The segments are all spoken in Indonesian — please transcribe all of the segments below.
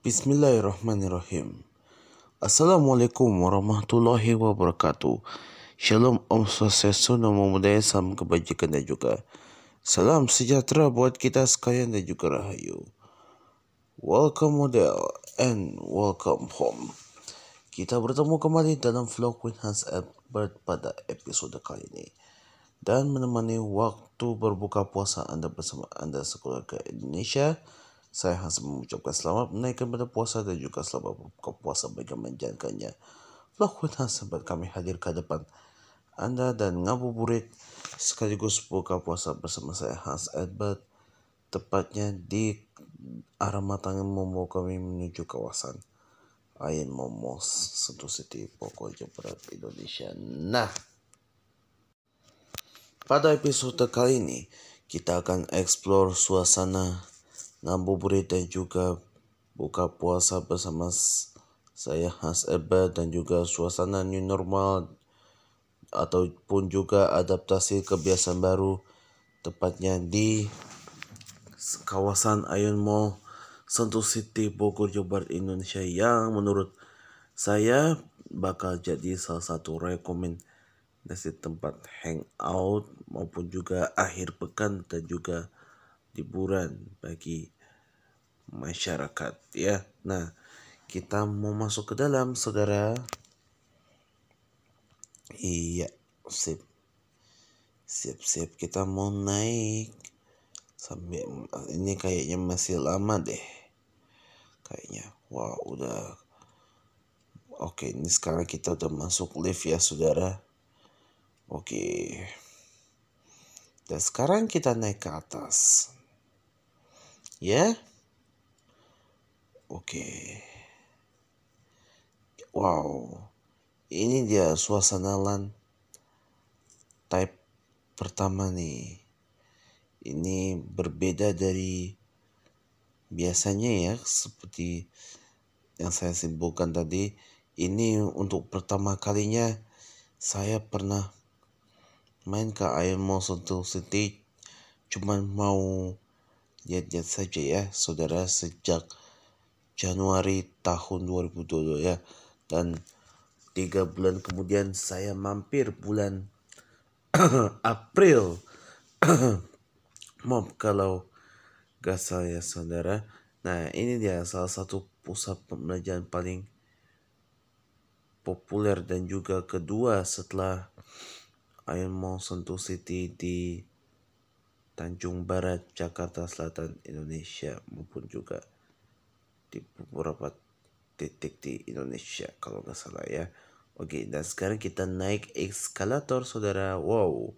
Bismillahirrahmanirrahim. Assalamualaikum warahmatullahi wabarakatuh. Shalom Om Swastiastu Namo Buddhaya Salam Kebajikan dan juga Salam Sejahtera buat kita sekalian dan juga Rahayu Welcome Model and Welcome Home Kita bertemu kembali dalam vlog Queen Hans Albert pada episode kali ini Dan menemani waktu berbuka puasa anda bersama anda sekeluarga Indonesia Indonesia Saya Hans mengucapkan selamat menaikkan pada puasa dan juga selamat buka puasa bagi yang menjalankannya. Lakukan sempat kami hadir ke depan Anda dan ngabuburit sekaligus buka puasa bersama saya Hans Edward tepatnya di arah matangan membawa kami menuju kawasan Ayan Momos Sentul City Bogor Jawa Indonesia. Nah, pada episode kali ini kita akan eksplor suasana ngabuburit dan juga buka puasa bersama saya Hans Eba dan juga suasana new normal ataupun juga adaptasi kebiasaan baru tepatnya di kawasan Ayun Mall Sentul City Bogor Jawa Barat Indonesia yang menurut saya bakal jadi salah satu rekomendasi tempat hangout maupun juga akhir pekan dan juga liburan bagi masyarakat ya. Nah, kita mau masuk ke dalam saudara. Iya, sip. Sip, sip. kita mau naik. Sampai ini kayaknya masih lama deh. Kayaknya. Wah, wow, udah Oke, ini sekarang kita udah masuk lift ya, saudara. Oke. Dan sekarang kita naik ke atas ya oke wow ini dia suasana lan type pertama nih ini berbeda dari biasanya ya seperti yang saya simpulkan tadi ini untuk pertama kalinya saya pernah main ke Iron Monster City cuman mau lihat-lihat saja ya saudara sejak Januari tahun 2022 ya dan tiga bulan kemudian saya mampir bulan April Mom kalau gak salah ya saudara Nah ini dia salah satu pusat pembelajaran paling populer dan juga kedua setelah Iron Mall Sentul City di Tanjung Barat, Jakarta Selatan, Indonesia maupun juga di beberapa titik di Indonesia kalau nggak salah ya. Oke, dan sekarang kita naik eskalator saudara. Wow,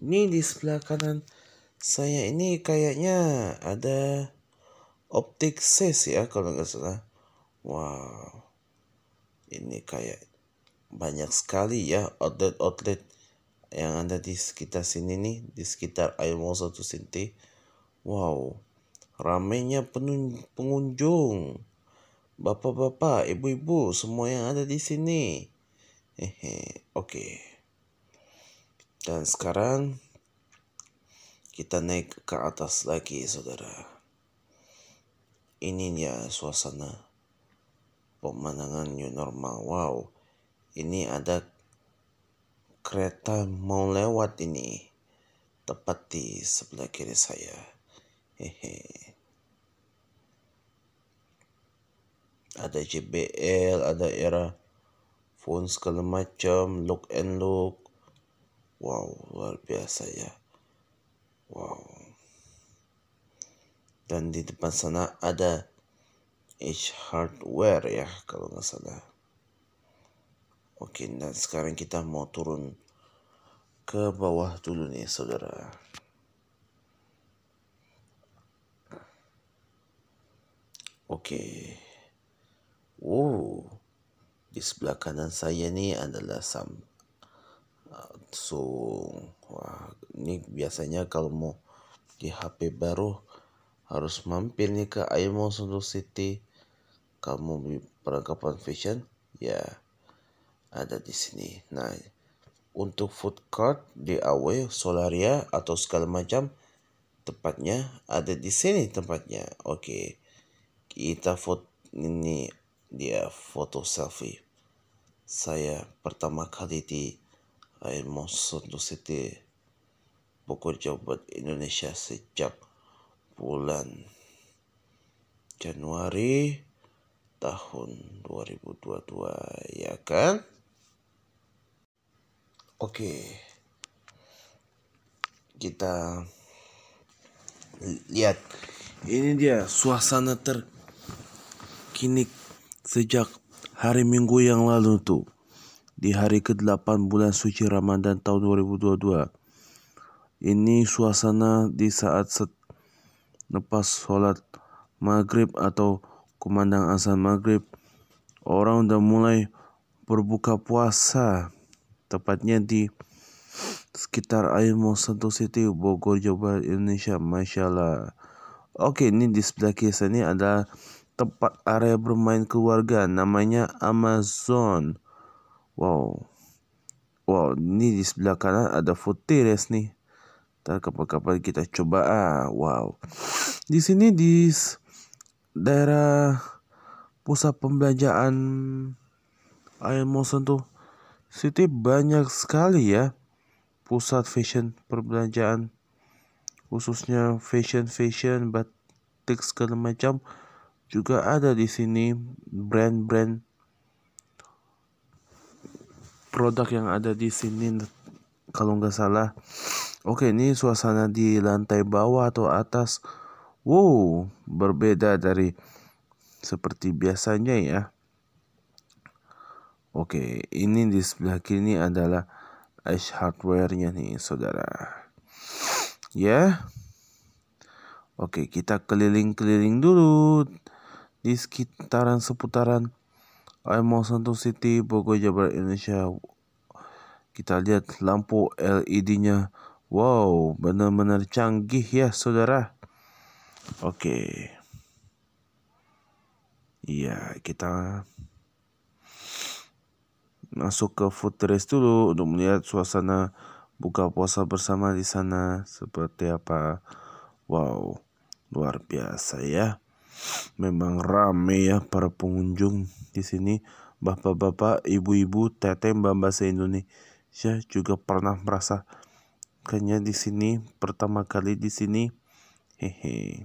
ini di sebelah kanan saya ini kayaknya ada optik ses ya kalau nggak salah. Wow, ini kayak banyak sekali ya outlet-outlet yang ada di sekitar sini nih, di sekitar air mosa tu Sinte. Wow, ramainya pengunjung. Bapak-bapak, ibu-ibu, semua yang ada di sini. Hehe, oke. Okay. Dan sekarang kita naik ke atas lagi, saudara. Ini dia suasana pemandangan new normal. Wow, ini ada kereta mau lewat ini tepat di sebelah kiri saya hehe ada JBL ada era phone segala macam look and look wow luar biasa ya wow dan di depan sana ada H hardware ya kalau nggak salah Oke, dan sekarang kita mau turun ke bawah dulu nih, saudara. Oke. Wow. Di sebelah kanan saya nih adalah Sam. Uh, so, wah, ini biasanya kalau mau di HP baru harus mampir nih ke Imo Solo City. Kamu beli perangkapan fashion, ya. Yeah ada di sini. Nah, untuk food court, di Awe solaria atau segala macam tempatnya ada di sini tempatnya. Oke. Kita foto ini dia foto selfie. Saya pertama kali di Air Hermoso City bekerja buat Indonesia sejak bulan Januari tahun 2022 ya kan? Oke. Kita lihat. Ini dia suasana terkini sejak hari Minggu yang lalu tuh. Di hari ke-8 bulan suci Ramadan tahun 2022. Ini suasana di saat lepas sholat maghrib atau kumandang azan maghrib. Orang udah mulai berbuka puasa tepatnya di sekitar Aimo Santo City, Bogor, Jawa Barat, Indonesia. Masya Allah. Oke, ini di sebelah kiri saya ini ada tempat area bermain keluarga, namanya Amazon. Wow. Wow, ini di sebelah kanan ada food terrace nih. Ntar kapan-kapan kita coba ah. Wow. Di sini di daerah pusat pembelanjaan Air Mosen tuh City banyak sekali ya pusat fashion perbelanjaan khususnya fashion fashion batik segala macam juga ada di sini brand-brand produk yang ada di sini kalau nggak salah oke ini suasana di lantai bawah atau atas wow berbeda dari seperti biasanya ya Oke, ini di sebelah kiri adalah Ash hardware-nya nih, saudara. Ya. Oke, kita keliling-keliling dulu di sekitaran seputaran IMO Santo City, Bogor, Jabar, Indonesia. Kita lihat lampu LED-nya. Wow, benar-benar canggih ya, saudara. Oke. Iya, kita masuk ke food terrace dulu untuk melihat suasana buka puasa bersama di sana seperti apa. Wow, luar biasa ya. Memang rame ya para pengunjung di sini. Bapak-bapak, ibu-ibu, teteh, mbak-mbak se-Indonesia juga pernah merasa kayaknya di sini pertama kali di sini. Hehe.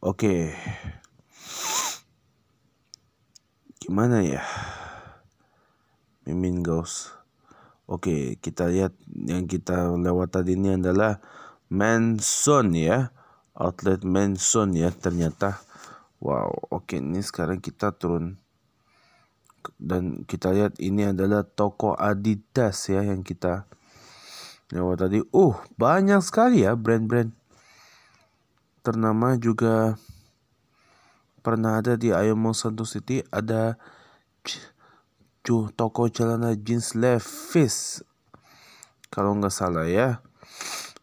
Oke. Okay gimana ya Mimin ghost Oke kita lihat yang kita lewat tadi ini adalah Manson ya outlet Manson ya ternyata Wow oke ini sekarang kita turun dan kita lihat ini adalah toko Adidas ya yang kita lewat tadi uh banyak sekali ya brand-brand ternama juga pernah ada di Ayamon Santo City ada toko celana jeans Levi's kalau nggak salah ya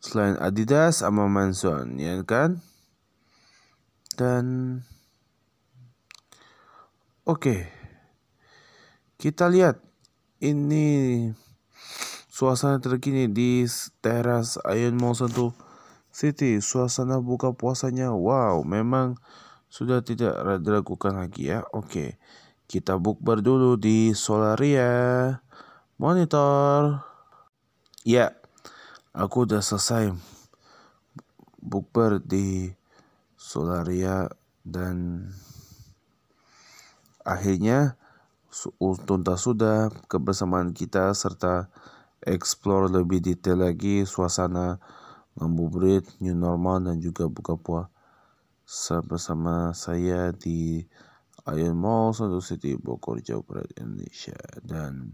selain Adidas sama Manson ya kan dan oke okay. kita lihat ini suasana terkini di teras Ayamon Santo City suasana buka puasanya wow memang sudah tidak diragukan lagi ya. Oke. Kita bukber dulu di Solaria. Monitor. Ya. Aku udah selesai bukber di Solaria dan akhirnya tuntas sudah kebersamaan kita serta explore lebih detail lagi suasana ngabuburit, new normal dan juga buka puasa bersama saya di Iron Mall Satu City Bogor Jawa Barat Indonesia dan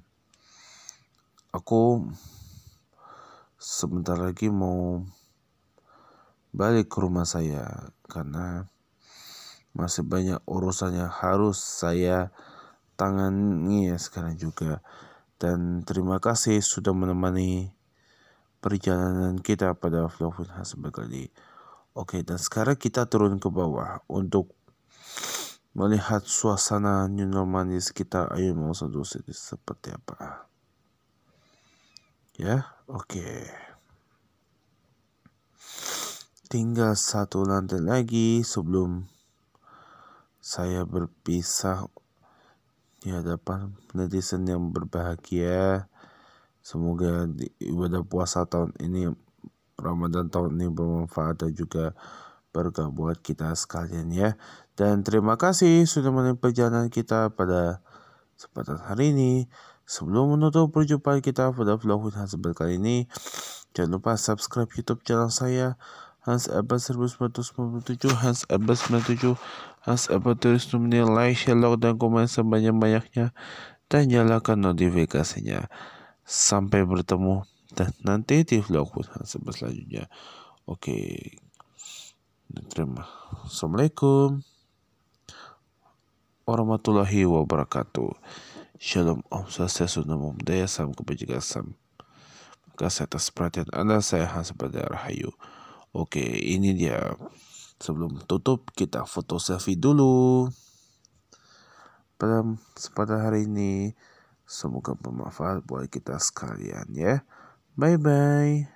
aku sebentar lagi mau balik ke rumah saya karena masih banyak urusan yang harus saya tangani ya sekarang juga dan terima kasih sudah menemani perjalanan kita pada vlog Winhas kali Oke, dan sekarang kita turun ke bawah untuk melihat suasana new normal di sekitar Ayu Mausa City seperti apa. Ya, oke. Okay. Tinggal satu lantai lagi sebelum saya berpisah di hadapan netizen yang berbahagia. Semoga di ibadah puasa tahun ini Ramadan tahun ini bermanfaat dan juga berkah buat kita sekalian ya. Dan terima kasih sudah menemani perjalanan kita pada kesempatan hari ini. Sebelum menutup perjumpaan kita pada vlog with Hans Abel kali ini, jangan lupa subscribe YouTube channel saya Hans Abel 1997, Hans Abel 97, Hans Abel terus menemani like, share, log, dan komen sebanyak-banyaknya, dan nyalakan notifikasinya. Sampai bertemu dan nanti di vlogku selanjutnya oke terima assalamualaikum warahmatullahi wabarakatuh shalom om swastiastu namo buddhaya salam kebajikan salam kasih atas perhatian Anda. Saya Hans Badar Rahayu. Oke, ini dia. Sebelum tutup, kita foto selfie dulu. Pada kesempatan hari ini, semoga bermanfaat buat kita sekalian ya. Bye bye.